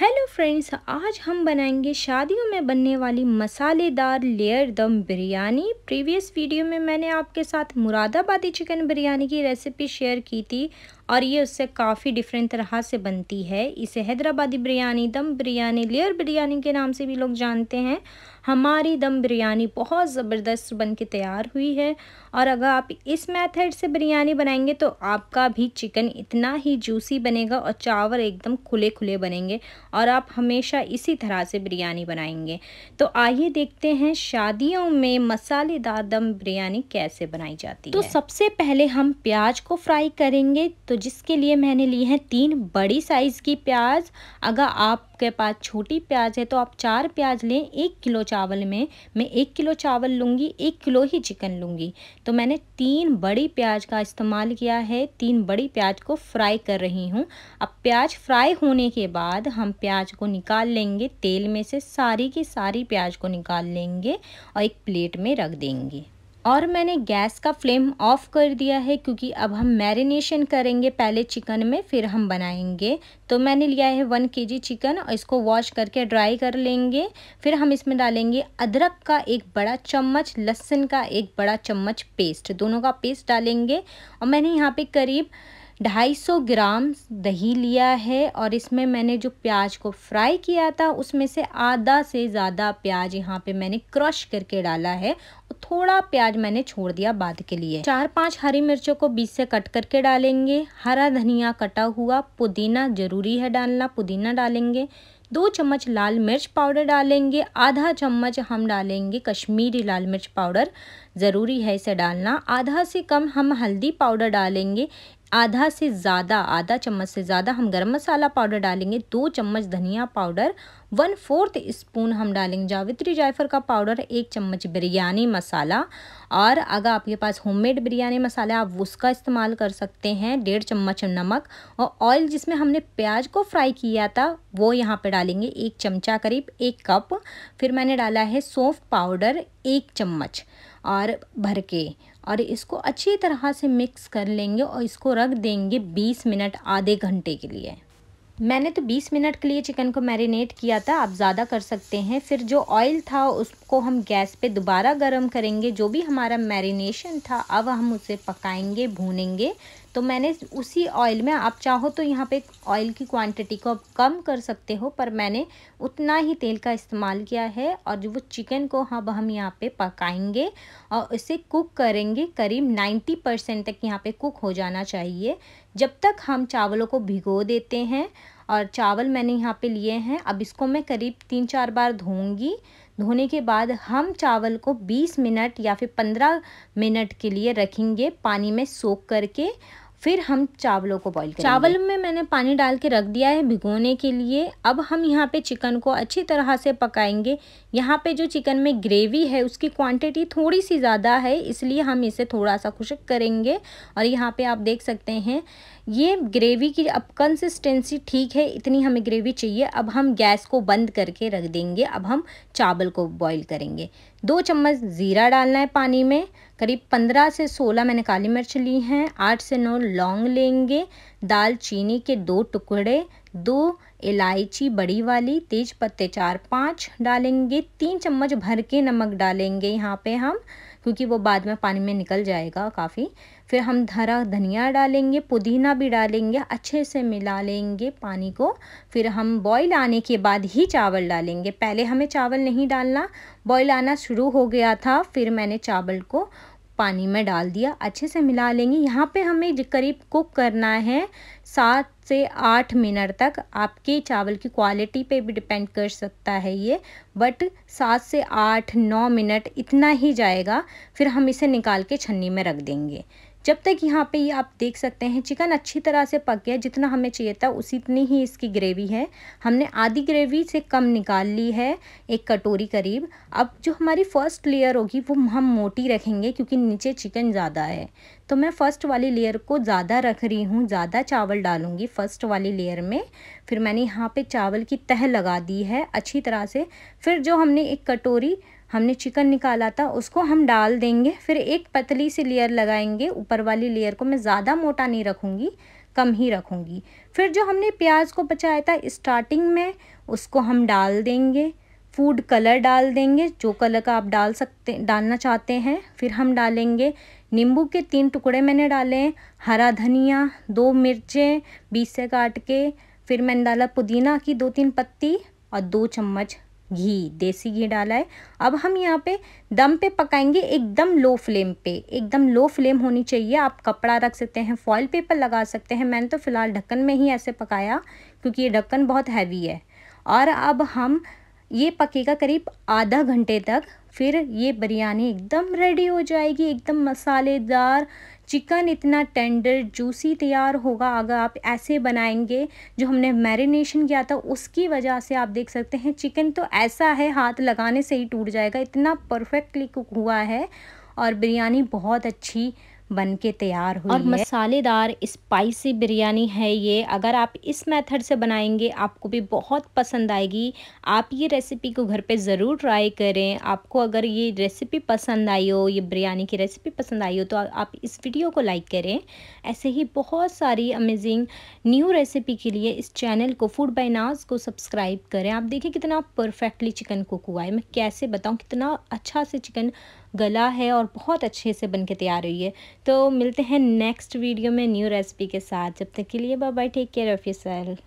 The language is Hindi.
हेलो फ्रेंड्स आज हम बनाएंगे शादियों में बनने वाली मसालेदार लेयर दम बिरयानी प्रीवियस वीडियो में मैंने आपके साथ मुरादाबादी चिकन बिरयानी की रेसिपी शेयर की थी और ये उससे काफ़ी डिफरेंट तरह से बनती है इसे हैदराबादी बिरयानी दम बिरयानी लेयर बिरयानी के नाम से भी लोग जानते हैं हमारी दम बिरयानी बहुत ज़बरदस्त बन के तैयार हुई है और अगर आप इस मेथड से बिरयानी बनाएंगे तो आपका भी चिकन इतना ही जूसी बनेगा और चावल एकदम खुले खुले बनेंगे और आप हमेशा इसी तरह से बिरयानी बनाएंगे तो आइए देखते हैं शादियों में मसालेदार दम बिरयानी कैसे बनाई जाती तो है तो सबसे पहले हम प्याज को फ्राई करेंगे तो तो जिसके लिए मैंने ली हैं तीन बड़ी साइज़ की प्याज अगर आपके पास छोटी प्याज है तो आप चार प्याज लें एक किलो चावल में मैं एक किलो चावल लूँगी एक किलो ही चिकन लूँगी तो मैंने तीन बड़ी प्याज का इस्तेमाल किया है तीन बड़ी प्याज को फ्राई कर रही हूँ अब प्याज फ्राई होने के बाद हम प्याज को निकाल लेंगे तेल में से सारी की सारी प्याज को निकाल लेंगे और एक प्लेट में रख देंगे और मैंने गैस का फ्लेम ऑफ़ कर दिया है क्योंकि अब हम मैरिनेशन करेंगे पहले चिकन में फिर हम बनाएंगे तो मैंने लिया है वन के जी चिकन और इसको वॉश करके ड्राई कर लेंगे फिर हम इसमें डालेंगे अदरक का एक बड़ा चम्मच लहसुन का एक बड़ा चम्मच पेस्ट दोनों का पेस्ट डालेंगे और मैंने यहाँ पे करीब 250 ग्राम दही लिया है और इसमें मैंने जो प्याज को फ्राई किया था उसमें से आधा से ज़्यादा प्याज यहाँ पे मैंने क्रश करके डाला है थोड़ा प्याज मैंने छोड़ दिया बाद के लिए चार पांच हरी मिर्चों को बीच से कट करके डालेंगे हरा धनिया कटा हुआ पुदीना जरूरी है डालना पुदीना डालेंगे दो चम्मच लाल मिर्च पाउडर डालेंगे आधा चम्मच हम डालेंगे कश्मीरी लाल मिर्च पाउडर ज़रूरी है इसे डालना आधा से कम हम हल्दी पाउडर डालेंगे आधा से ज़्यादा आधा चम्मच से ज़्यादा हम गरम मसाला पाउडर डालेंगे दो चम्मच धनिया पाउडर वन फोर्थ स्पून हम डालेंगे जावित्री जायफर का पाउडर एक चम्मच बिरयानी मसाला और अगर आपके पास होममेड बिरयानी मसाला है आप उसका इस्तेमाल कर सकते हैं डेढ़ चम्मच नमक और ऑयल जिसमें हमने प्याज को फ्राई किया था वो यहाँ पर डालेंगे एक चमचा करीब एक कप फिर मैंने डाला है सौंफ पाउडर एक चम्मच और भर के और इसको अच्छी तरह से मिक्स कर लेंगे और इसको रख देंगे 20 मिनट आधे घंटे के लिए मैंने तो 20 मिनट के लिए चिकन को मैरिनेट किया था आप ज़्यादा कर सकते हैं फिर जो ऑयल था उसको हम गैस पे दोबारा गर्म करेंगे जो भी हमारा मैरिनेशन था अब हम उसे पकाएंगे भूनेंगे तो मैंने उसी ऑयल में आप चाहो तो यहाँ पे ऑयल की क्वांटिटी को कम कर सकते हो पर मैंने उतना ही तेल का इस्तेमाल किया है और जो वो चिकन को अब हम यहाँ पर पकाएँगे और इसे कुक करेंगे करीब नाइन्टी परसेंट तक यहाँ पर कुक हो जाना चाहिए जब तक हम चावलों को भिगो देते हैं और चावल मैंने यहाँ पे लिए हैं अब इसको मैं करीब तीन चार बार धोऊंगी धोने के बाद हम चावल को 20 मिनट या फिर 15 मिनट के लिए रखेंगे पानी में सोख करके फिर हम चावलों को बॉईल चावल में मैंने पानी डाल के रख दिया है भिगोने के लिए अब हम यहाँ पे चिकन को अच्छी तरह से पकाएंगे यहाँ पे जो चिकन में ग्रेवी है उसकी क्वांटिटी थोड़ी सी ज़्यादा है इसलिए हम इसे थोड़ा सा खुशक करेंगे और यहाँ पे आप देख सकते हैं ये ग्रेवी की अब कंसिस्टेंसी ठीक है इतनी हमें ग्रेवी चाहिए अब हम गैस को बंद करके रख देंगे अब हम चावल को बॉयल करेंगे दो चम्मच ज़ीरा डालना है पानी में करीब पंद्रह से सोलह मैंने काली मिर्च ली हैं आठ से नौ लौंग लेंगे दाल चीनी के दो टुकड़े दो इलायची बड़ी वाली तेज पत्ते चार पाँच डालेंगे तीन चम्मच भर के नमक डालेंगे यहाँ पे हम क्योंकि वो बाद में पानी में निकल जाएगा काफ़ी फिर हम धरा धनिया डालेंगे पुदीना भी डालेंगे अच्छे से मिला लेंगे पानी को फिर हम बॉईल आने के बाद ही चावल डालेंगे पहले हमें चावल नहीं डालना बॉईल आना शुरू हो गया था फिर मैंने चावल को पानी में डाल दिया अच्छे से मिला लेंगे यहाँ पे हमें करीब कुक करना है सात से आठ मिनट तक आपके चावल की क्वालिटी पे भी डिपेंड कर सकता है ये बट सात से आठ नौ मिनट इतना ही जाएगा फिर हम इसे निकाल के छन्नी में रख देंगे जब तक यहाँ पे ये आप देख सकते हैं चिकन अच्छी तरह से पक गया जितना हमें चाहिए था उसी इतनी ही इसकी ग्रेवी है हमने आधी ग्रेवी से कम निकाल ली है एक कटोरी करीब अब जो हमारी फ़र्स्ट लेयर होगी वो हम मोटी रखेंगे क्योंकि नीचे चिकन ज़्यादा है तो मैं फ़र्स्ट वाली लेयर को ज़्यादा रख रही हूँ ज़्यादा चावल डालूँगी फ़र्स्ट वाली लेयर में फिर मैंने यहाँ पर चावल की तह लगा दी है अच्छी तरह से फिर जो हमने एक कटोरी हमने चिकन निकाला था उसको हम डाल देंगे फिर एक पतली सी लेयर लगाएंगे ऊपर वाली लेयर को मैं ज़्यादा मोटा नहीं रखूँगी कम ही रखूँगी फिर जो हमने प्याज को बचाया था स्टार्टिंग में उसको हम डाल देंगे फूड कलर डाल देंगे जो कलर का आप डाल सकते डालना चाहते हैं फिर हम डालेंगे नींबू के तीन टुकड़े मैंने डाले हैं हरा धनिया दो मिर्चें बीस से काट के फिर मैंने डाला पुदीना की दो तीन पत्ती और दो चम्मच घी देसी घी डाला है अब हम यहाँ पे दम पे पकाएंगे एकदम लो फ्लेम पे एकदम लो फ्लेम होनी चाहिए आप कपड़ा रख सकते हैं फॉयल पेपर लगा सकते हैं मैंने तो फ़िलहाल ढक्कन में ही ऐसे पकाया क्योंकि ये ढक्कन बहुत हैवी है और अब हम ये पकेगा करीब आधा घंटे तक फिर ये बिरयानी एकदम रेडी हो जाएगी एकदम मसालेदार चिकन इतना टेंडर जूसी तैयार होगा अगर आप ऐसे बनाएंगे जो हमने मैरिनेशन किया था उसकी वजह से आप देख सकते हैं चिकन तो ऐसा है हाथ लगाने से ही टूट जाएगा इतना परफेक्टली कुक हुआ है और बिरयानी बहुत अच्छी बन के तैयार हुई और है। मसालेदार स्पाइसी बिरयानी है ये अगर आप इस मेथड से बनाएंगे आपको भी बहुत पसंद आएगी आप ये रेसिपी को घर पे ज़रूर ट्राई करें आपको अगर ये रेसिपी पसंद आई हो ये बिरयानी की रेसिपी पसंद आई हो तो आप इस वीडियो को लाइक करें ऐसे ही बहुत सारी अमेजिंग न्यू रेसिपी के लिए इस चैनल को फूड बाई नाज को सब्सक्राइब करें आप देखिए कितना परफेक्टली चिकन कुक हुआ है मैं कैसे बताऊँ कितना अच्छा से चिकन गला है और बहुत अच्छे से बन के तैयार हुई है तो मिलते हैं नेक्स्ट वीडियो में न्यू रेसिपी के साथ जब तक के लिए bye bye take care of you self